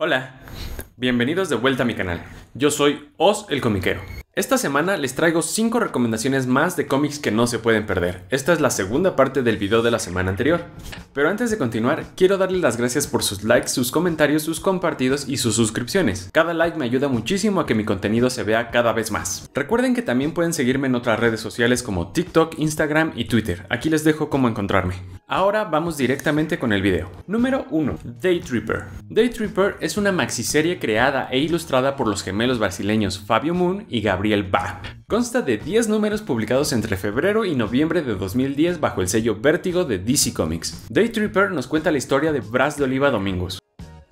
Hola, bienvenidos de vuelta a mi canal. Yo soy Oz el Comiquero. Esta semana les traigo 5 recomendaciones más de cómics que no se pueden perder. Esta es la segunda parte del video de la semana anterior. Pero antes de continuar, quiero darles las gracias por sus likes, sus comentarios, sus compartidos y sus suscripciones. Cada like me ayuda muchísimo a que mi contenido se vea cada vez más. Recuerden que también pueden seguirme en otras redes sociales como TikTok, Instagram y Twitter. Aquí les dejo cómo encontrarme. Ahora vamos directamente con el video. Número 1. Day Tripper. Day Tripper es una maxiserie creada e ilustrada por los gemelos brasileños Fabio Moon y Gabriel Ba. Consta de 10 números publicados entre febrero y noviembre de 2010 bajo el sello Vértigo de DC Comics. Day Tripper nos cuenta la historia de Bras de Oliva Domingos,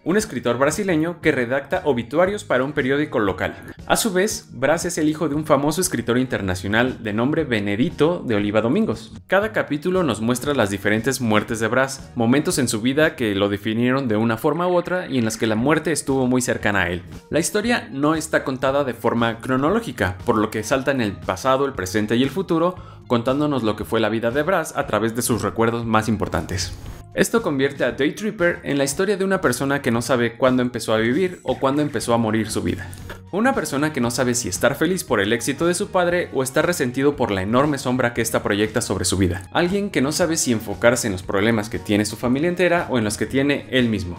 un escritor brasileño que redacta obituarios para un periódico local. A su vez, Brás es el hijo de un famoso escritor internacional de nombre Benedito de Oliva Domingos. Cada capítulo nos muestra las diferentes muertes de Brás, momentos en su vida que lo definieron de una forma u otra y en las que la muerte estuvo muy cercana a él. La historia no está contada de forma cronológica, por lo que salta en el pasado, el presente y el futuro, contándonos lo que fue la vida de Brás a través de sus recuerdos más importantes. Esto convierte a Day Tripper en la historia de una persona que no sabe cuándo empezó a vivir o cuándo empezó a morir su vida. Una persona que no sabe si estar feliz por el éxito de su padre o estar resentido por la enorme sombra que ésta proyecta sobre su vida. Alguien que no sabe si enfocarse en los problemas que tiene su familia entera o en los que tiene él mismo.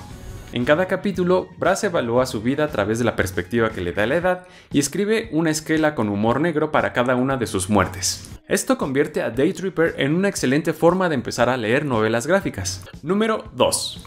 En cada capítulo, Brass evalúa su vida a través de la perspectiva que le da la edad y escribe una esquela con humor negro para cada una de sus muertes. Esto convierte a Tripper en una excelente forma de empezar a leer novelas gráficas. Número 2.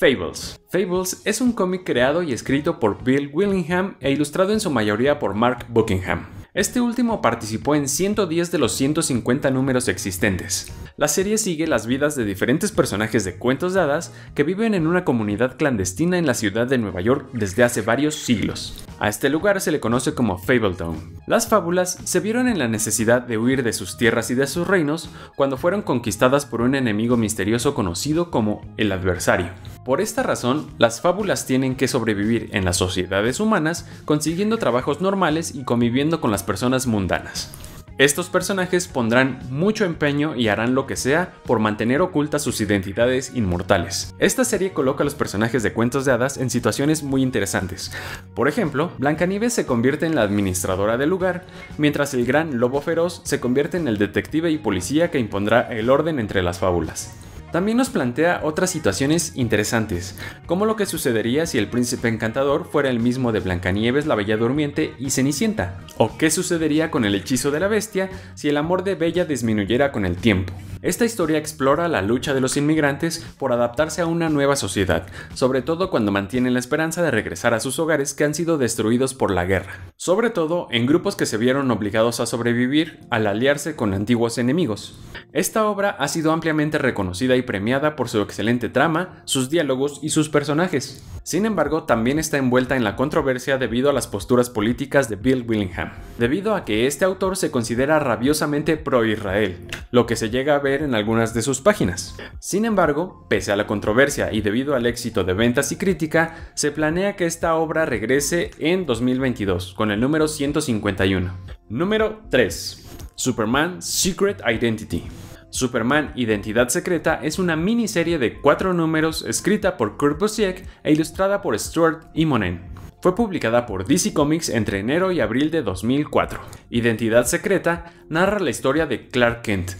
Fables. Fables es un cómic creado y escrito por Bill Willingham e ilustrado en su mayoría por Mark Buckingham. Este último participó en 110 de los 150 números existentes. La serie sigue las vidas de diferentes personajes de cuentos de hadas que viven en una comunidad clandestina en la ciudad de Nueva York desde hace varios siglos. A este lugar se le conoce como Fabletown. Las fábulas se vieron en la necesidad de huir de sus tierras y de sus reinos cuando fueron conquistadas por un enemigo misterioso conocido como el adversario. Por esta razón, las fábulas tienen que sobrevivir en las sociedades humanas consiguiendo trabajos normales y conviviendo con las personas mundanas. Estos personajes pondrán mucho empeño y harán lo que sea por mantener ocultas sus identidades inmortales. Esta serie coloca a los personajes de cuentos de hadas en situaciones muy interesantes. Por ejemplo, Blancanieves se convierte en la administradora del lugar, mientras el gran lobo feroz se convierte en el detective y policía que impondrá el orden entre las fábulas. También nos plantea otras situaciones interesantes, como lo que sucedería si el príncipe encantador fuera el mismo de Blancanieves, la Bella Durmiente y Cenicienta, o qué sucedería con el hechizo de la bestia si el amor de Bella disminuyera con el tiempo. Esta historia explora la lucha de los inmigrantes por adaptarse a una nueva sociedad, sobre todo cuando mantienen la esperanza de regresar a sus hogares que han sido destruidos por la guerra, sobre todo en grupos que se vieron obligados a sobrevivir al aliarse con antiguos enemigos. Esta obra ha sido ampliamente reconocida y premiada por su excelente trama, sus diálogos y sus personajes. Sin embargo, también está envuelta en la controversia debido a las posturas políticas de Bill Willingham, debido a que este autor se considera rabiosamente pro-Israel, lo que se llega a ver en algunas de sus páginas. Sin embargo, pese a la controversia y debido al éxito de ventas y crítica, se planea que esta obra regrese en 2022 con el número 151. Número 3. Superman Secret Identity. Superman Identidad Secreta es una miniserie de cuatro números escrita por Kurt Busiek e ilustrada por Stuart Imonen. E. Fue publicada por DC Comics entre enero y abril de 2004. Identidad Secreta narra la historia de Clark Kent,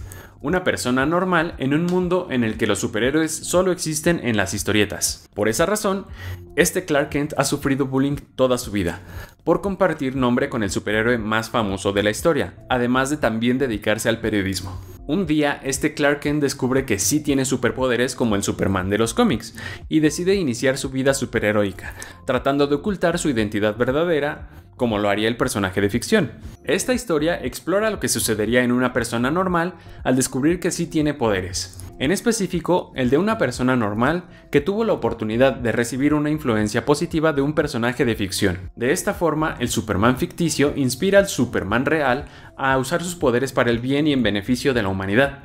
una persona normal en un mundo en el que los superhéroes solo existen en las historietas. Por esa razón, este Clark Kent ha sufrido bullying toda su vida, por compartir nombre con el superhéroe más famoso de la historia, además de también dedicarse al periodismo. Un día, este Clark Kent descubre que sí tiene superpoderes como el Superman de los cómics, y decide iniciar su vida superheroica, tratando de ocultar su identidad verdadera, como lo haría el personaje de ficción. Esta historia explora lo que sucedería en una persona normal al descubrir que sí tiene poderes, en específico el de una persona normal que tuvo la oportunidad de recibir una influencia positiva de un personaje de ficción. De esta forma, el Superman ficticio inspira al Superman real a usar sus poderes para el bien y en beneficio de la humanidad.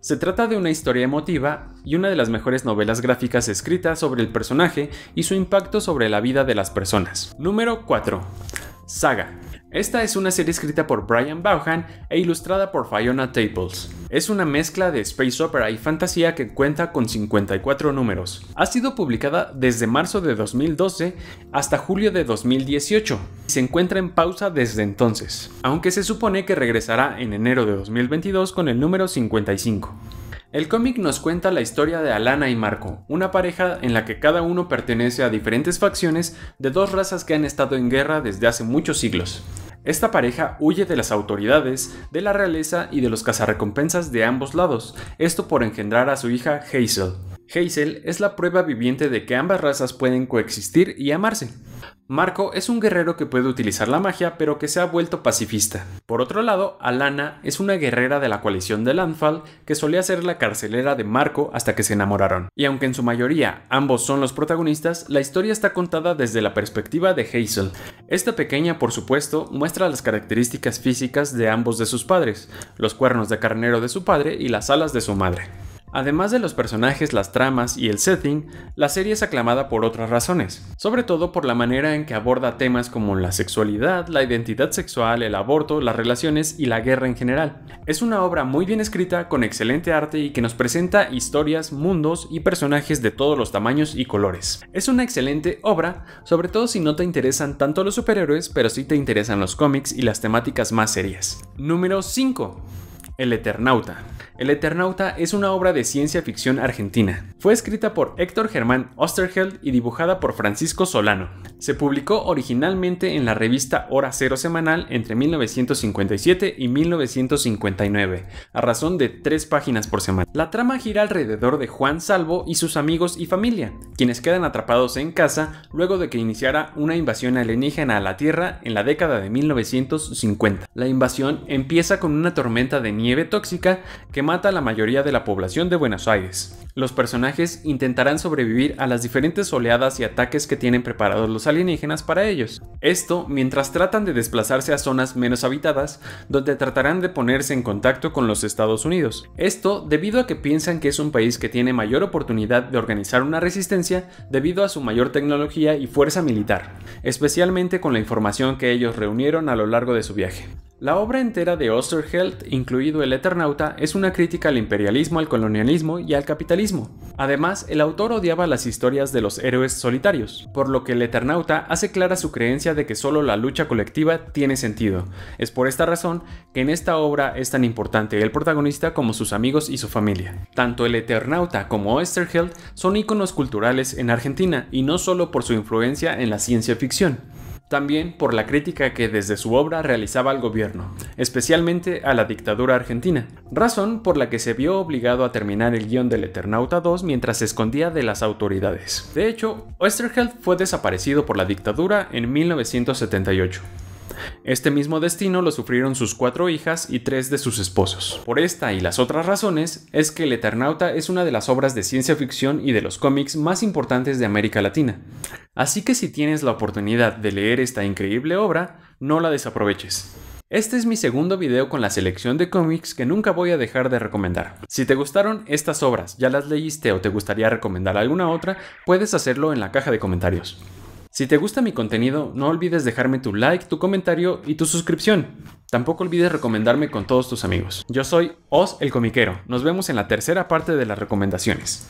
Se trata de una historia emotiva y una de las mejores novelas gráficas escritas sobre el personaje y su impacto sobre la vida de las personas. Número 4. Saga. Esta es una serie escrita por Brian Vaughan e ilustrada por Fiona Taples. Es una mezcla de space opera y fantasía que cuenta con 54 números. Ha sido publicada desde marzo de 2012 hasta julio de 2018 y se encuentra en pausa desde entonces, aunque se supone que regresará en enero de 2022 con el número 55. El cómic nos cuenta la historia de Alana y Marco, una pareja en la que cada uno pertenece a diferentes facciones de dos razas que han estado en guerra desde hace muchos siglos. Esta pareja huye de las autoridades, de la realeza y de los cazarrecompensas de ambos lados, esto por engendrar a su hija Hazel, Hazel es la prueba viviente de que ambas razas pueden coexistir y amarse. Marco es un guerrero que puede utilizar la magia pero que se ha vuelto pacifista. Por otro lado, Alana es una guerrera de la coalición de Landfall que solía ser la carcelera de Marco hasta que se enamoraron. Y aunque en su mayoría ambos son los protagonistas, la historia está contada desde la perspectiva de Hazel. Esta pequeña, por supuesto, muestra las características físicas de ambos de sus padres, los cuernos de carnero de su padre y las alas de su madre. Además de los personajes, las tramas y el setting, la serie es aclamada por otras razones, sobre todo por la manera en que aborda temas como la sexualidad, la identidad sexual, el aborto, las relaciones y la guerra en general. Es una obra muy bien escrita, con excelente arte y que nos presenta historias, mundos y personajes de todos los tamaños y colores. Es una excelente obra, sobre todo si no te interesan tanto los superhéroes, pero sí te interesan los cómics y las temáticas más serias. Número 5. El Eternauta. El Eternauta es una obra de ciencia ficción argentina. Fue escrita por Héctor Germán Osterheld y dibujada por Francisco Solano. Se publicó originalmente en la revista Hora Cero Semanal entre 1957 y 1959, a razón de tres páginas por semana. La trama gira alrededor de Juan Salvo y sus amigos y familia, quienes quedan atrapados en casa luego de que iniciara una invasión alienígena a la Tierra en la década de 1950. La invasión empieza con una tormenta de nieve tóxica que mata a la mayoría de la población de Buenos Aires. Los personajes intentarán sobrevivir a las diferentes oleadas y ataques que tienen preparados los alienígenas para ellos. Esto mientras tratan de desplazarse a zonas menos habitadas, donde tratarán de ponerse en contacto con los Estados Unidos. Esto debido a que piensan que es un país que tiene mayor oportunidad de organizar una resistencia debido a su mayor tecnología y fuerza militar, especialmente con la información que ellos reunieron a lo largo de su viaje. La obra entera de Osterheld, incluido El Eternauta, es una crítica al imperialismo, al colonialismo y al capitalismo. Además, el autor odiaba las historias de los héroes solitarios, por lo que El Eternauta hace clara su creencia de que solo la lucha colectiva tiene sentido. Es por esta razón que en esta obra es tan importante el protagonista como sus amigos y su familia. Tanto El Eternauta como Osterheld son íconos culturales en Argentina y no solo por su influencia en la ciencia ficción. También por la crítica que desde su obra realizaba al gobierno, especialmente a la dictadura argentina, razón por la que se vio obligado a terminar el guión del Eternauta 2 mientras se escondía de las autoridades. De hecho, Oesterheld fue desaparecido por la dictadura en 1978. Este mismo destino lo sufrieron sus cuatro hijas y tres de sus esposos. Por esta y las otras razones es que El Eternauta es una de las obras de ciencia ficción y de los cómics más importantes de América Latina. Así que si tienes la oportunidad de leer esta increíble obra, no la desaproveches. Este es mi segundo video con la selección de cómics que nunca voy a dejar de recomendar. Si te gustaron estas obras, ya las leíste o te gustaría recomendar alguna otra, puedes hacerlo en la caja de comentarios. Si te gusta mi contenido, no olvides dejarme tu like, tu comentario y tu suscripción. Tampoco olvides recomendarme con todos tus amigos. Yo soy Oz el Comiquero. Nos vemos en la tercera parte de las recomendaciones.